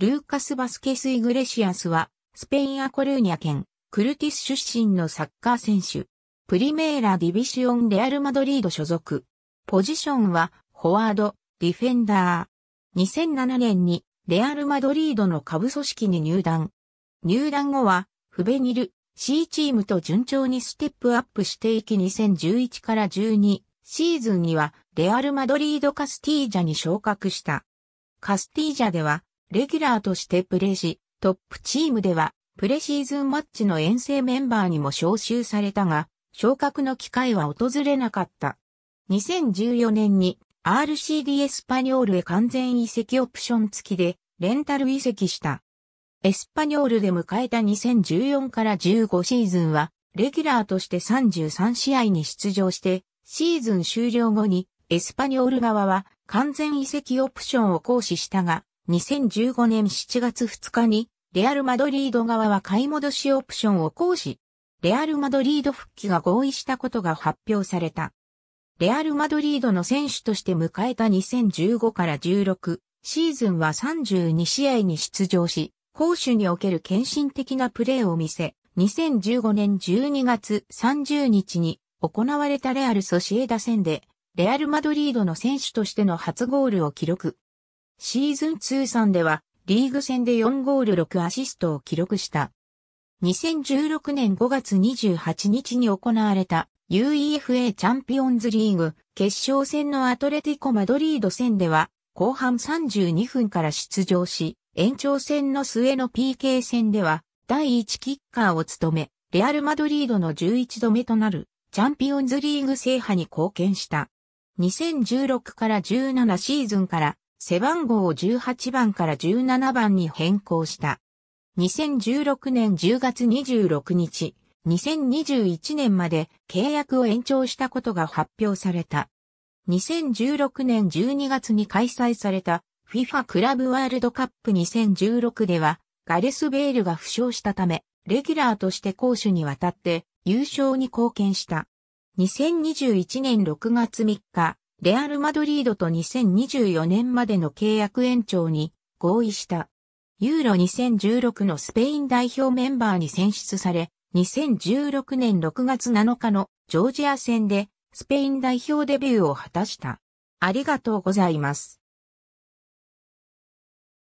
ルーカス・バスケス・イグレシアスは、スペイン・アコルーニャ県、クルティス出身のサッカー選手。プリメーラ・ディビシオン・レアル・マドリード所属。ポジションは、フォワード、ディフェンダー。2007年に、レアル・マドリードの下部組織に入団。入団後は、フベニル、C チームと順調にステップアップしていき2011から12シーズンにはレアル・マドリード・カスティージャに昇格した。カスティージャではレギュラーとしてプレーし、トップチームでは、プレシーズンマッチの遠征メンバーにも招集されたが、昇格の機会は訪れなかった。2014年に RCD エスパニョールへ完全移籍オプション付きでレンタル移籍した。エスパニョールで迎えた2014から15シーズンは、レギュラーとして33試合に出場して、シーズン終了後にエスパニョール側は完全移籍オプションを行使したが、2015年7月2日に、レアル・マドリード側は買い戻しオプションを行使。レアル・マドリード復帰が合意したことが発表された。レアル・マドリードの選手として迎えた2015から16シーズンは32試合に出場し、攻守における献身的なプレーを見せ、2015年12月30日に行われたレアル・ソシエダ戦で、レアル・マドリードの選手としての初ゴールを記録。シーズン通算ではリーグ戦で4ゴール6アシストを記録した。2016年5月28日に行われた UEFA チャンピオンズリーグ決勝戦のアトレティコ・マドリード戦では後半32分から出場し、延長戦の末の PK 戦では第1キッカーを務め、レアル・マドリードの11度目となるチャンピオンズリーグ制覇に貢献した。2016から17シーズンから背番号を18番から17番に変更した。2016年10月26日、2021年まで契約を延長したことが発表された。2016年12月に開催された FIFA クラブワールドカップ2016ではガレス・ベールが負傷したため、レギュラーとして攻守にわたって優勝に貢献した。2021年6月3日、レアル・マドリードと2024年までの契約延長に合意した。ユーロ2016のスペイン代表メンバーに選出され、2016年6月7日のジョージア戦でスペイン代表デビューを果たした。ありがとうございます。